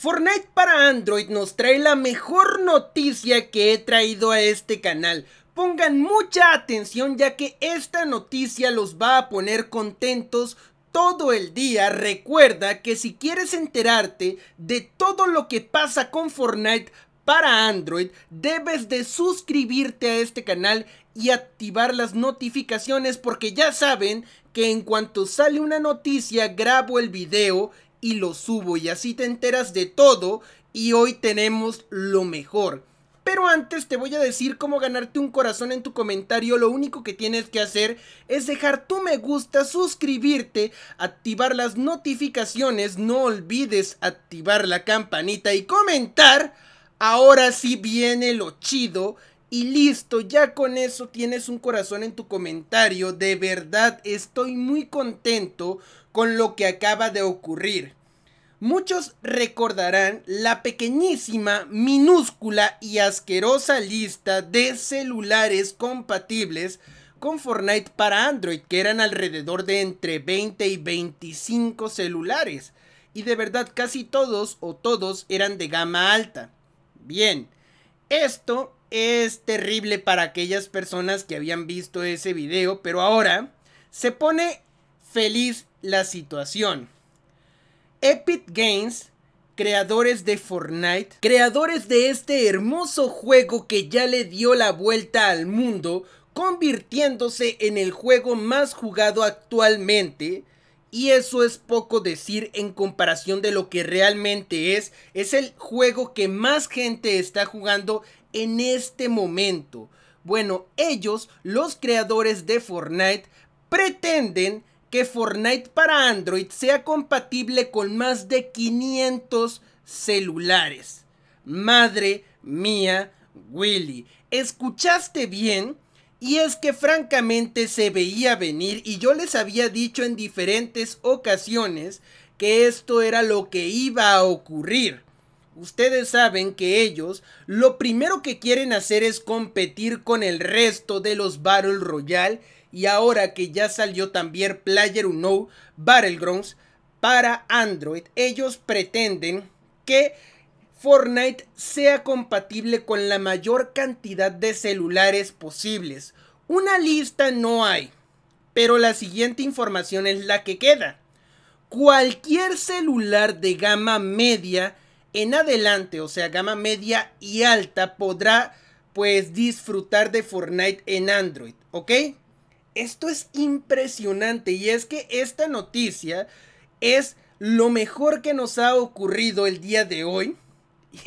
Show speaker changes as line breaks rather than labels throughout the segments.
Fortnite para Android nos trae la mejor noticia que he traído a este canal. Pongan mucha atención ya que esta noticia los va a poner contentos todo el día. Recuerda que si quieres enterarte de todo lo que pasa con Fortnite para Android, debes de suscribirte a este canal y activar las notificaciones porque ya saben que en cuanto sale una noticia grabo el video y lo subo y así te enteras de todo y hoy tenemos lo mejor. Pero antes te voy a decir cómo ganarte un corazón en tu comentario. Lo único que tienes que hacer es dejar tu me gusta, suscribirte, activar las notificaciones, no olvides activar la campanita y comentar. Ahora sí viene lo chido. Y listo, ya con eso tienes un corazón en tu comentario. De verdad, estoy muy contento con lo que acaba de ocurrir. Muchos recordarán la pequeñísima, minúscula y asquerosa lista de celulares compatibles con Fortnite para Android, que eran alrededor de entre 20 y 25 celulares. Y de verdad casi todos o todos eran de gama alta. Bien, esto es terrible para aquellas personas que habían visto ese video, pero ahora se pone feliz la situación. Epic Games, creadores de Fortnite, creadores de este hermoso juego que ya le dio la vuelta al mundo, convirtiéndose en el juego más jugado actualmente, y eso es poco decir en comparación de lo que realmente es. Es el juego que más gente está jugando en este momento. Bueno, ellos, los creadores de Fortnite, pretenden que Fortnite para Android sea compatible con más de 500 celulares. Madre mía, Willy, escuchaste bien. Y es que francamente se veía venir y yo les había dicho en diferentes ocasiones que esto era lo que iba a ocurrir. Ustedes saben que ellos lo primero que quieren hacer es competir con el resto de los Battle Royale y ahora que ya salió también Player Unknown Battlegrounds para Android, ellos pretenden que Fortnite sea compatible con la mayor cantidad de celulares posibles. Una lista no hay, pero la siguiente información es la que queda. Cualquier celular de gama media en adelante, o sea, gama media y alta, podrá pues disfrutar de Fortnite en Android, ¿ok? Esto es impresionante y es que esta noticia es lo mejor que nos ha ocurrido el día de hoy.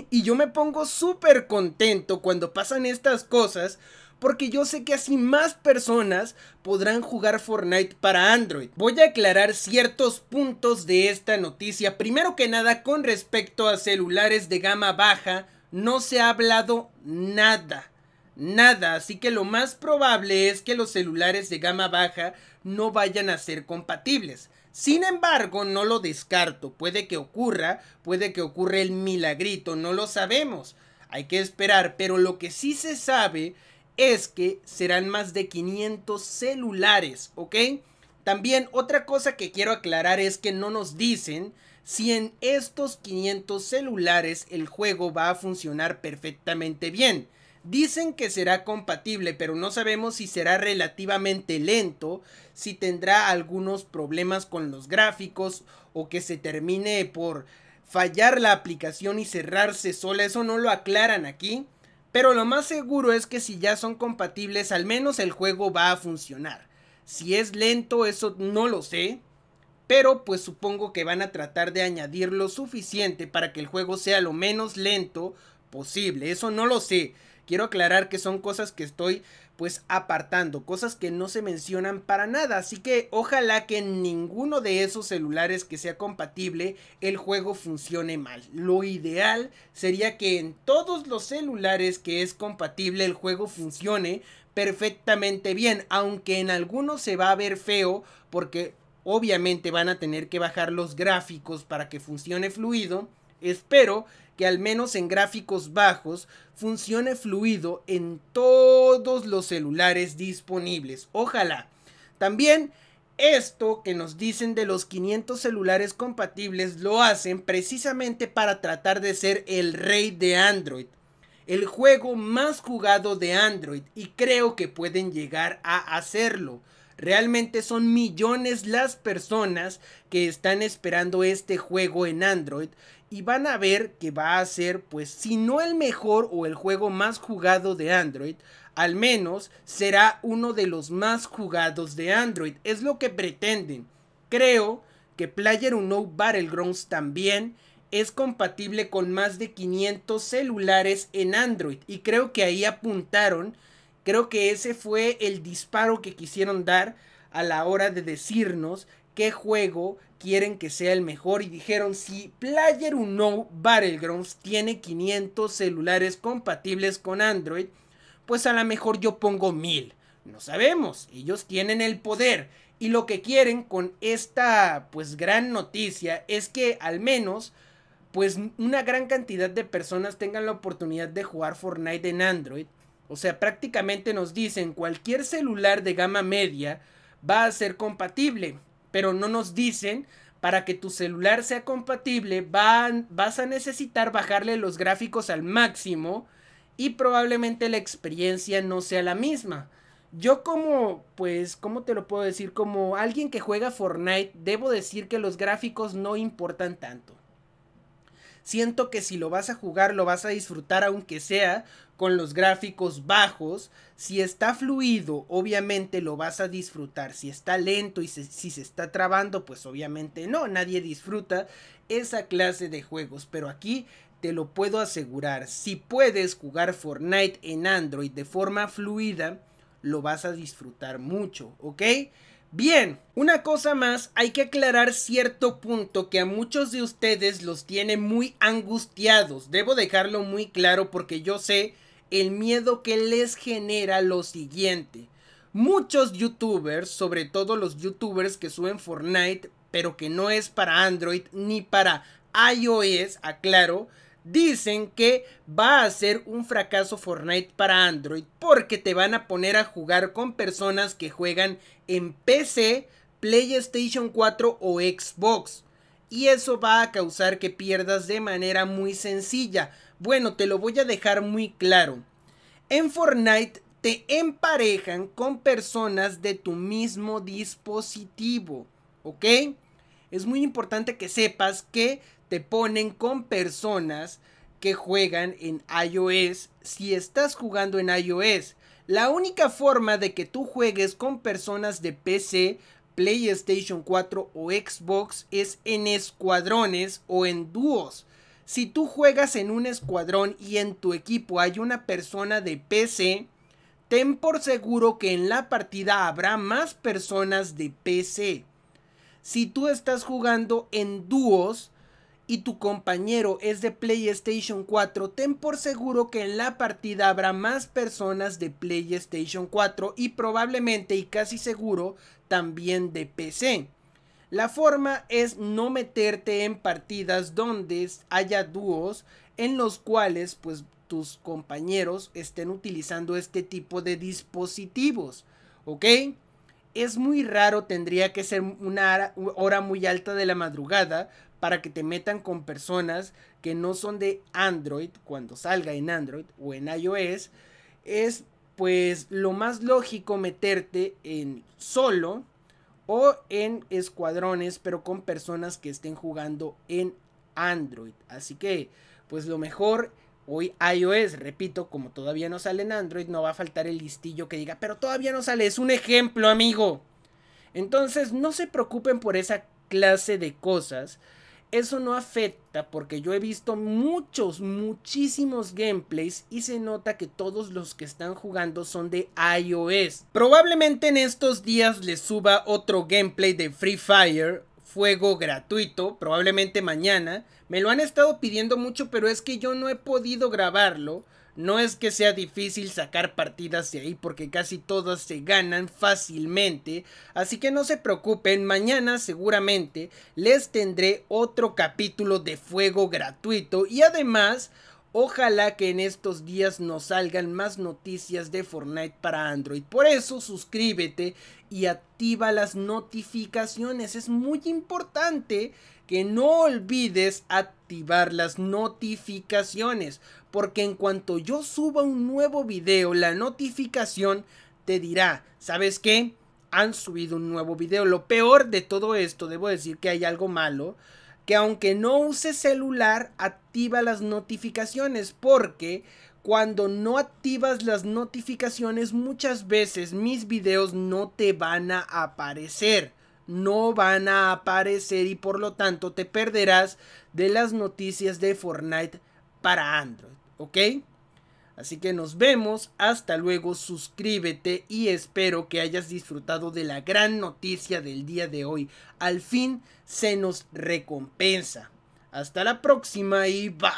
Y yo me pongo súper contento cuando pasan estas cosas porque yo sé que así más personas podrán jugar Fortnite para Android. Voy a aclarar ciertos puntos de esta noticia. Primero que nada, con respecto a celulares de gama baja, no se ha hablado nada nada, así que lo más probable es que los celulares de gama baja no vayan a ser compatibles. Sin embargo, no lo descarto, puede que ocurra, puede que ocurra el milagrito, no lo sabemos, hay que esperar, pero lo que sí se sabe es que serán más de 500 celulares, ¿ok? También otra cosa que quiero aclarar es que no nos dicen si en estos 500 celulares el juego va a funcionar perfectamente bien. Dicen que será compatible, pero no sabemos si será relativamente lento, si tendrá algunos problemas con los gráficos o que se termine por fallar la aplicación y cerrarse sola. Eso no lo aclaran aquí. Pero lo más seguro es que si ya son compatibles, al menos el juego va a funcionar. Si es lento, eso no lo sé. Pero pues supongo que van a tratar de añadir lo suficiente para que el juego sea lo menos lento posible. Eso no lo sé. Quiero aclarar que son cosas que estoy pues apartando, cosas que no se mencionan para nada, así que ojalá que en ninguno de esos celulares que sea compatible el juego funcione mal. Lo ideal sería que en todos los celulares que es compatible el juego funcione perfectamente bien, aunque en algunos se va a ver feo porque obviamente van a tener que bajar los gráficos para que funcione fluido Espero que al menos en gráficos bajos funcione fluido en todos los celulares disponibles. Ojalá. También esto que nos dicen de los 500 celulares compatibles lo hacen precisamente para tratar de ser el rey de Android. El juego más jugado de Android y creo que pueden llegar a hacerlo. Realmente son millones las personas que están esperando este juego en Android y van a ver que va a ser, pues, si no el mejor o el juego más jugado de Android, al menos será uno de los más jugados de Android. Es lo que pretenden. Creo que Player Unknown Battlegrounds también es compatible con más de 500 celulares en Android y creo que ahí apuntaron. Creo que ese fue el disparo que quisieron dar a la hora de decirnos qué juego quieren que sea el mejor y dijeron si Player Uno Battlegrounds tiene 500 celulares compatibles con Android, pues a lo mejor yo pongo 1000. No sabemos, ellos tienen el poder y lo que quieren con esta pues gran noticia es que al menos pues una gran cantidad de personas tengan la oportunidad de jugar Fortnite en Android. O sea, prácticamente nos dicen cualquier celular de gama media va a ser compatible pero no nos dicen para que tu celular sea compatible, vas a necesitar bajarle los gráficos al máximo y probablemente la experiencia no sea la misma. Yo como, pues, ¿cómo te lo puedo decir? Como alguien que juega Fortnite, debo decir que los gráficos no importan tanto siento que si lo vas a jugar lo vas a disfrutar aunque sea con los gráficos bajos. Si está fluido, obviamente lo vas a disfrutar. Si está lento y si se está trabando, pues obviamente no, nadie disfruta esa clase de juegos. Pero aquí te lo puedo asegurar, si puedes jugar Fortnite en Android de forma fluida, lo vas a disfrutar mucho, ¿ok? Bien, una cosa más, hay que aclarar cierto punto que a muchos de ustedes los tiene muy angustiados. Debo dejarlo muy claro porque yo sé el miedo que les genera lo siguiente. Muchos youtubers, sobre todo los youtubers que suben Fortnite, pero que no es para Android ni para iOS, aclaro, dicen que va a ser un fracaso Fortnite para Android porque te van a poner a jugar con personas que juegan en PC, PlayStation 4 o Xbox. Y eso va a causar que pierdas de manera muy sencilla. Bueno, te lo voy a dejar muy claro. En Fortnite te emparejan con personas de tu mismo dispositivo, ¿ok? Es muy importante que sepas que te ponen con personas que juegan en iOS si estás jugando en iOS. La única forma de que tú juegues con personas de PC, PlayStation 4 o Xbox es en escuadrones o en dúos. Si tú juegas en un escuadrón y en tu equipo hay una persona de PC, ten por seguro que en la partida habrá más personas de PC. Si tú estás jugando en dúos, y tu compañero es de PlayStation 4, ten por seguro que en la partida habrá más personas de PlayStation 4 y probablemente y casi seguro también de PC. La forma es no meterte en partidas donde haya dúos en los cuales pues tus compañeros estén utilizando este tipo de dispositivos, ¿ok? Es muy raro, tendría que ser una hora muy alta de la madrugada para que te metan con personas que no son de Android cuando salga en Android o en iOS, es pues lo más lógico meterte en solo o en escuadrones, pero con personas que estén jugando en Android. Así que, pues lo mejor hoy iOS, repito, como todavía no sale en Android, no va a faltar el listillo que diga, pero todavía no sale, es un ejemplo, amigo. Entonces, no se preocupen por esa clase de cosas. Eso no afecta porque yo he visto muchos, muchísimos gameplays y se nota que todos los que están jugando son de iOS. Probablemente en estos días les suba otro gameplay de Free Fire fuego gratuito, probablemente mañana. Me lo han estado pidiendo mucho, pero es que yo no he podido grabarlo no es que sea difícil sacar partidas de ahí porque casi todas se ganan fácilmente, así que no se preocupen, mañana seguramente les tendré otro capítulo de fuego gratuito y además Ojalá que en estos días nos salgan más noticias de Fortnite para Android. Por eso suscríbete y activa las notificaciones. Es muy importante que no olvides activar las notificaciones porque en cuanto yo suba un nuevo video, la notificación te dirá, ¿sabes qué? Han subido un nuevo video. Lo peor de todo esto, debo decir que hay algo malo, que aunque no uses celular, activa las notificaciones, porque cuando no activas las notificaciones, muchas veces mis videos no te van a aparecer no van a aparecer y por lo tanto te perderás de las noticias de Fortnite para Android. ¿ok? Así que nos vemos, hasta luego, suscríbete y espero que hayas disfrutado de la gran noticia del día de hoy. Al fin se nos recompensa. Hasta la próxima y bye.